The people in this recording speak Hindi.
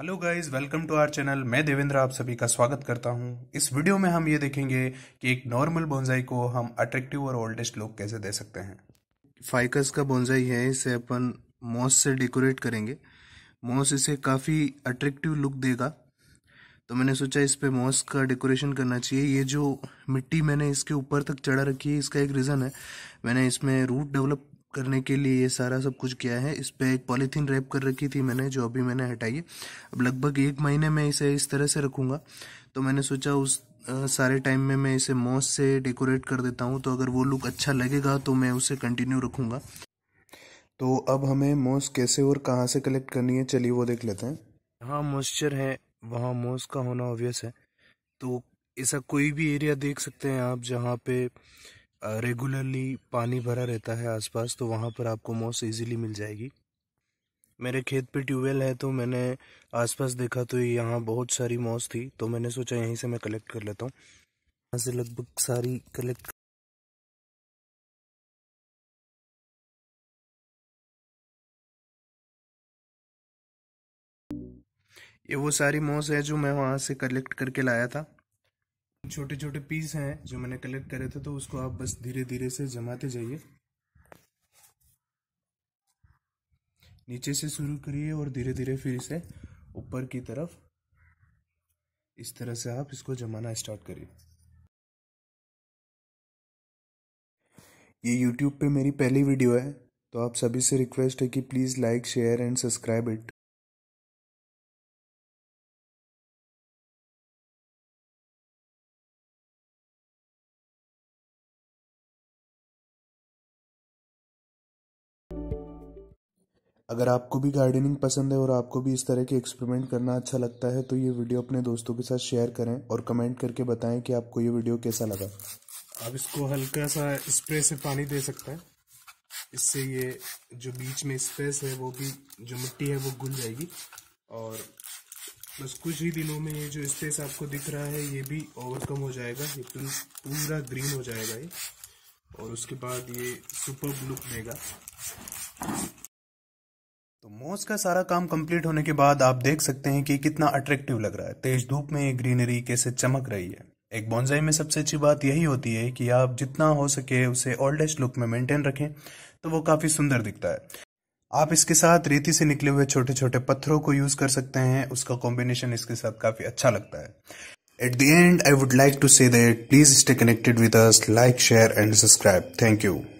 hello guys welcome to our channel मैं देवेंद्र आप सभी का स्वागत करता हूं इस वीडियो में हम ये देखेंगे कि एक नॉर्मल बोनजाई को हम अट्रैक्टिव और ओल्डेस्ट लुक कैसे दे सकते हैं फाइकस का बोनजाई है इसे अपन मॉस से डेकोरेट करेंगे मॉस इसे काफ़ी अट्रैक्टिव लुक देगा तो मैंने सोचा इस पर मॉस का डेकोरेशन करना चाहिए ये जो मिट्टी मैंने इसके ऊपर तक चढ़ा रखी है इसका एक रीज़न है मैंने इसमें रूट डेवलप करने के लिए ये सारा सब कुछ किया है इस पर एक पॉलीथीन रैप कर रखी थी मैंने जो अभी मैंने हटाई है अब लगभग एक महीने में इसे इस तरह से रखूँगा तो मैंने सोचा उस सारे टाइम में मैं इसे मॉस से डेकोरेट कर देता हूँ तो अगर वो लुक अच्छा लगेगा तो मैं उसे कंटिन्यू रखूँगा तो अब हमें मॉस कैसे और कहाँ से कलेक्ट करनी है चलिए वो देख लेते हैं जहाँ मॉइस्चर है वहाँ मॉस का होना ऑब्वियस है तो ऐसा कोई भी एरिया देख सकते हैं आप जहाँ पे रेगुलरली पानी भरा रहता है आसपास तो वहाँ पर आपको मॉस इजीली मिल जाएगी मेरे खेत पे ट्यूबवेल है तो मैंने आसपास देखा तो यहाँ बहुत सारी मॉस थी तो मैंने सोचा यहीं से मैं कलेक्ट कर लेता हूँ यहाँ से लगभग सारी कलेक्ट ये वो सारी मॉस है जो मैं वहाँ से कलेक्ट करके लाया था छोटे छोटे पीस हैं जो मैंने कलेक्ट करे थे तो उसको आप बस धीरे धीरे से जमाते जाइए नीचे से शुरू करिए और धीरे धीरे फिर इसे ऊपर की तरफ इस तरह से आप इसको जमाना स्टार्ट करिए ये यूट्यूब पे मेरी पहली वीडियो है तो आप सभी से रिक्वेस्ट है कि please like share and subscribe it अगर आपको भी गार्डनिंग पसंद है और आपको भी इस तरह के एक्सपेरिमेंट करना अच्छा लगता है तो ये वीडियो अपने दोस्तों के साथ शेयर करें और कमेंट करके बताएं कि आपको ये वीडियो कैसा लगा आप इसको हल्का सा स्प्रे से पानी दे सकते हैं इससे ये जो बीच में स्पेस है वो भी जो मिट्टी है वो घुल जाएगी और बस कुछ ही दिनों में ये जो स्पेस आपको दिख रहा है ये भी ओवरकम हो जाएगा ये पूरा ग्रीन हो जाएगा ये और उसके बाद ये सुपर लुक देगा तो मोस का सारा काम कंप्लीट होने के बाद आप देख सकते हैं कि कितना अट्रैक्टिव लग रहा है तेज धूप में ये ग्रीनरी कैसे चमक रही है एक बॉन्जाई में सबसे अच्छी बात यही होती है कि आप जितना हो सके उसे ओल्डेस्ट लुक में मेंटेन रखें तो वो काफी सुंदर दिखता है आप इसके साथ रेती से निकले हुए छोटे छोटे पत्थरों को यूज कर सकते हैं उसका कॉम्बिनेशन इसके साथ काफी अच्छा लगता है at the end I would like to say that please stay connected with us like share and subscribe thank you